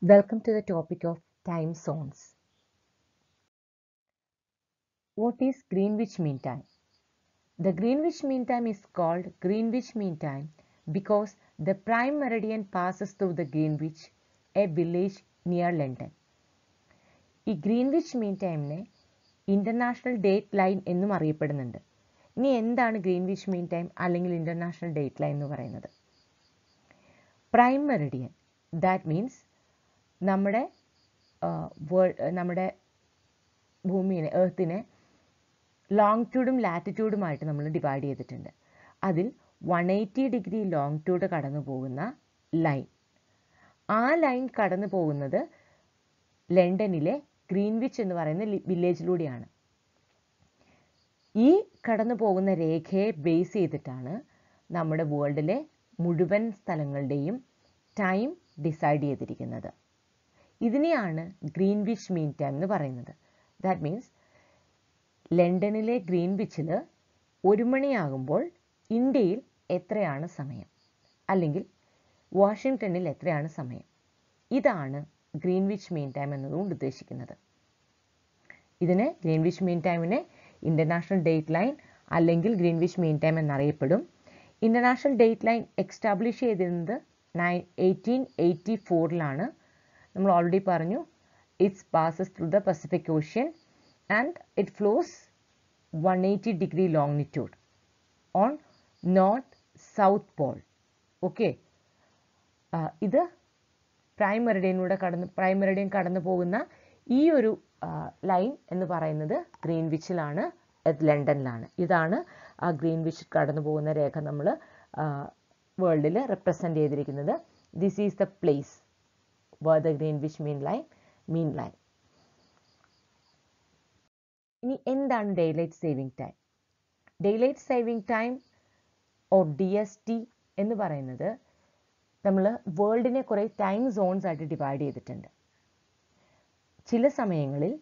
Welcome to the topic of time zones. What is Greenwich Mean Time? The Greenwich Mean Time is called Greenwich Mean Time because the prime meridian passes through the Greenwich, a village near London. ഈ Greenwich mean ടൈമിനെ international date line എന്നും അറിയപ്പെടുന്നുണ്ട് ഇനി എന്താണ് Greenwich mean time അല്ലെങ്കിൽ international date line എന്ന് പറയുന്നത് prime meridian that means നമ്മുടെ വേൾഡ് നമ്മുടെ ഭൂമിയെ എർത്തിനെ ലോങ്റ്റ്യൂഡും ലാറ്റിറ്റ്യൂഡുമായിട്ട് നമ്മൾ ഡിവൈഡ് ചെയ്തിട്ടുണ്ട് അതിൽ വൺ എയ്റ്റി ഡിഗ്രി ട്യൂഡ് കടന്നു പോകുന്ന ലൈൻ ആ ലൈൻ കടന്നു പോകുന്നത് ലണ്ടനിലെ ഗ്രീൻവിച്ച് എന്ന് പറയുന്ന വില്ലേജിലൂടെയാണ് ഈ കടന്നു പോകുന്ന രേഖയെ ബേസ് ചെയ്തിട്ടാണ് നമ്മുടെ വേൾഡിലെ മുഴുവൻ സ്ഥലങ്ങളുടെയും ടൈം ഡിസൈഡ് ചെയ്തിരിക്കുന്നത് ഇതിനെയാണ് ഗ്രീൻവിച്ച് മീൻ ടൈം എന്ന് പറയുന്നത് ദാറ്റ് മീൻസ് ലണ്ടനിലെ ഗ്രീൻവിച്ചിൽ ഒരു മണിയാകുമ്പോൾ ഇന്ത്യയിൽ എത്രയാണ് സമയം അല്ലെങ്കിൽ വാഷിങ്ടണിൽ എത്രയാണ് സമയം ഇതാണ് ഗ്രീൻവിച്ച് മീൻ ടൈം എന്നതുകൊണ്ട് ഉദ്ദേശിക്കുന്നത് ഇതിനെ ഗ്രീൻവിച്ച് മീൻ ടൈമിനെ ഇൻ്റർനാഷണൽ ഡേറ്റ് ലൈൻ അല്ലെങ്കിൽ ഗ്രീൻവിച്ച് മീൻ ടൈം എന്നറിയപ്പെടും ഇൻ്റർനാഷണൽ ഡേറ്റ് ലൈൻ എക്സ്റ്റാബ്ലിഷ് ചെയ്തിരുന്നത് നയൻ എയ്റ്റീൻ എയ്റ്റി ഫോറിലാണ് നമ്മൾ ഓൾറെഡി പറഞ്ഞു it's passes through the Pacific ocean and it flows one eighty degree longitude on north south pole okay ഇത് prime കടന്ന് prime meridian കടന്നു പോകുന്ന ഈ ഒരു ലൈൻ എന്ന് പറയുന്നത് ഗ്രീൻവിച്ചിലാണ് ലണ്ടനിലാണ് ഇതാണ് ആ ഗ്രീൻവിച്ച് കടന്നു പോകുന്ന രേഖ നമ്മൾ വേൾഡിൽ റെപ്രസെൻ്റ് ചെയ്തിരിക്കുന്നത് this is the place were the greenwich mean line mean line ഇനി എന്താണ് daylight saving time daylight saving time or D S T എന്ന് പറയുന്നത് നമ്മൾ വേൾഡിനെ കുറേ ടൈം സോൺസ് ആയിട്ട് ഡിവൈഡ് ചെയ്തിട്ടുണ്ട് ചില സമയങ്ങളിൽ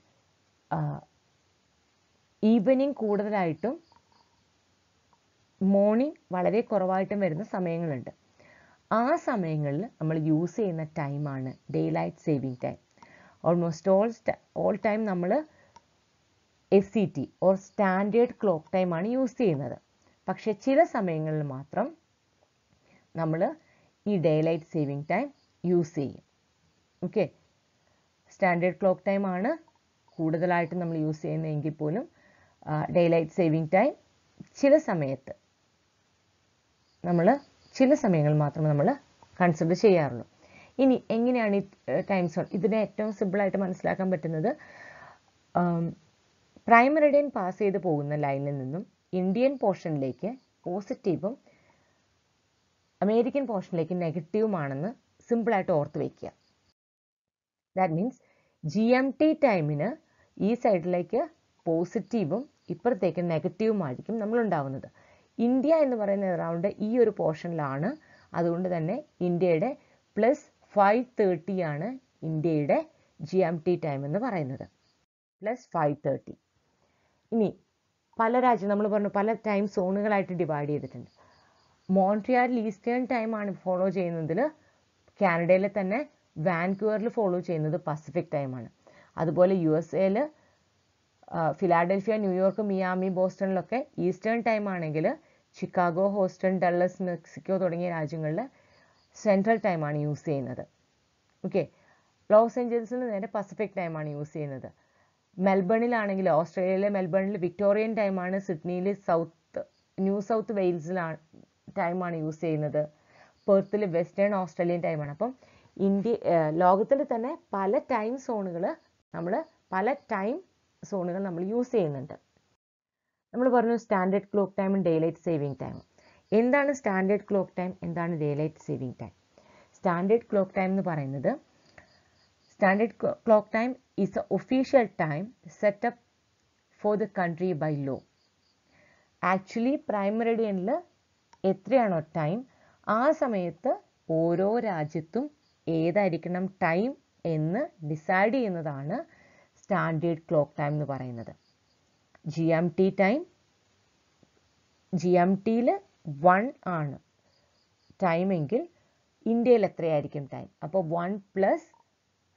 ഈവനിങ് കൂടുതലായിട്ടും മോർണിംഗ് വളരെ കുറവായിട്ടും വരുന്ന സമയങ്ങളുണ്ട് ആ സമയങ്ങളിൽ നമ്മൾ യൂസ് ചെയ്യുന്ന ടൈമാണ് daylight saving time almost all all time നമ്മൾ S C T or standard clock ടൈമാണ് യൂസ് ചെയ്യുന്നത് പക്ഷേ ചില സമയങ്ങളിൽ മാത്രം നമ്മൾ ഈ daylight saving time use ചെയ്യും ഓക്കെ സ്റ്റാൻഡേർഡ് ക്ലോക്ക് ടൈമാണ് കൂടുതലായിട്ട് നമ്മൾ യൂസ് ചെയ്യുന്നതെങ്കിൽ പോലും ഡേ ലൈറ്റ് സേവിങ് ടൈം ചില സമയത്ത് നമ്മൾ ചില സമയങ്ങളിൽ മാത്രമേ നമ്മൾ കൺസിഡർ ചെയ്യാറുള്ളൂ ഇനി എങ്ങനെയാണ് ഈ ടൈം സോൺ ഇതിനെ ഏറ്റവും സിമ്പിളായിട്ട് മനസ്സിലാക്കാൻ പറ്റുന്നത് പ്രൈമറി പാസ് ചെയ്ത് പോകുന്ന ലൈനിൽ നിന്നും ഇന്ത്യൻ പോർഷനിലേക്ക് പോസിറ്റീവും അമേരിക്കൻ പോർഷനിലേക്ക് നെഗറ്റീവുമാണെന്ന് സിമ്പിളായിട്ട് ഓർത്ത് വയ്ക്കുക that means G M T ടൈമിന് ഈ സൈഡിലേക്ക് പോസിറ്റീവും ഇപ്പുറത്തേക്ക് നെഗറ്റീവുമായിരിക്കും നമ്മൾ ഉണ്ടാവുന്നത് ഇന്ത്യ എന്ന് പറയുന്ന റൗണ്ട് ഈ ഒരു പോർഷനിലാണ് അതുകൊണ്ട് തന്നെ ഇന്ത്യയുടെ പ്ലസ് ഫൈവ് തേർട്ടി ആണ് ഇന്ത്യയുടെ ജി എം ടി ടൈം എന്ന് പറയുന്നത് പ്ലസ് ഫൈവ് തേർട്ടി ഇനി പല രാജ്യം നമ്മൾ പറഞ്ഞു പല ടൈം സോണുകളായിട്ട് ഡിവൈഡ് ചെയ്തിട്ടുണ്ട് മോൺട്രിയാലിൽ ഈസ്റ്റേൺ ടൈമാണ് ഫോളോ ചെയ്യുന്നതിൽ കാനഡയിലെ തന്നെ വാൻകുവറിൽ ഫോളോ ചെയ്യുന്നത് പസഫിക് ടൈമാണ് അതുപോലെ യു എസ് എയിൽ ഫിലാഡൽഫിയ ന്യൂയോർക്ക് മിയാമി ബോസ്റ്റണിലൊക്കെ ഈസ്റ്റേൺ ടൈം ആണെങ്കിൽ ചിക്കാഗോ ഹോസ്റ്റൺ ഡള്ളസ് മെക്സിക്കോ തുടങ്ങിയ രാജ്യങ്ങളിൽ സെൻട്രൽ ടൈമാണ് യൂസ് ചെയ്യുന്നത് ഓക്കെ ലോസ് ഏഞ്ചൽസിൽ നേരെ പസഫിക് ടൈമാണ് യൂസ് ചെയ്യുന്നത് മെൽബണിലാണെങ്കിൽ ഓസ്ട്രേലിയയിലെ മെൽബണിൽ വിക്ടോറിയൻ ടൈമാണ് സിഡ്നിയിൽ സൗത്ത് ന്യൂ സൗത്ത് വെയിൽസിലാണ് ടൈമാണ് യൂസ് ചെയ്യുന്നത് പെർത്തിൽ വെസ്റ്റേൺ ഓസ്ട്രേലിയൻ ടൈമാണ് അപ്പം ഇന്ത്യ ലോകത്തിൽ തന്നെ പല ടൈം സോണുകൾ നമ്മൾ പല ടൈം സോണുകൾ നമ്മൾ യൂസ് ചെയ്യുന്നുണ്ട് നമ്മൾ പറഞ്ഞു സ്റ്റാൻഡേർഡ് ക്ലോക്ക് ടൈമും ഡേലൈറ്റ് സേവിങ് ടൈമും എന്താണ് സ്റ്റാൻഡേർഡ് ക്ലോക്ക് ടൈം എന്താണ് daylight saving time standard clock time എന്ന് പറയുന്നത് standard clock time is a official time setup for the country by law actually പ്രൈമറിഡിയനിൽ എത്രയാണോ ടൈം ആ സമയത്ത് ഓരോ രാജ്യത്തും ഏതായിരിക്കണം ടൈം എന്ന് ഡിസൈഡ് ചെയ്യുന്നതാണ് സ്റ്റാൻഡേർഡ് ക്ലോക്ക് ടൈം എന്ന് പറയുന്നത് G M T time G M ടിയിൽ വൺ ആണ് ടൈമെങ്കിൽ ഇന്ത്യയിൽ എത്രയായിരിക്കും ടൈം അപ്പോൾ വൺ പ്ലസ്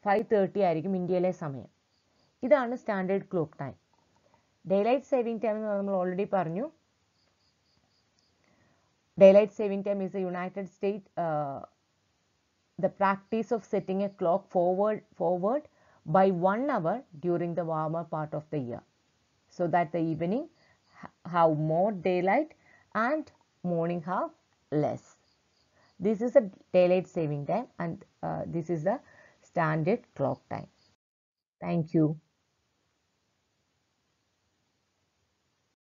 ഫൈവ് തേർട്ടി ആയിരിക്കും ഇന്ത്യയിലെ സമയം ഇതാണ് standard clock time daylight saving time എന്ന് നമ്മൾ ഓൾറെഡി പറഞ്ഞു daylight saving time is a United State the practice of setting a clock forward forward by one hour during the warmer part of the year so that the evening have more daylight and morning have less. This is a daylight saving time and uh, this is the standard clock time. Thank you.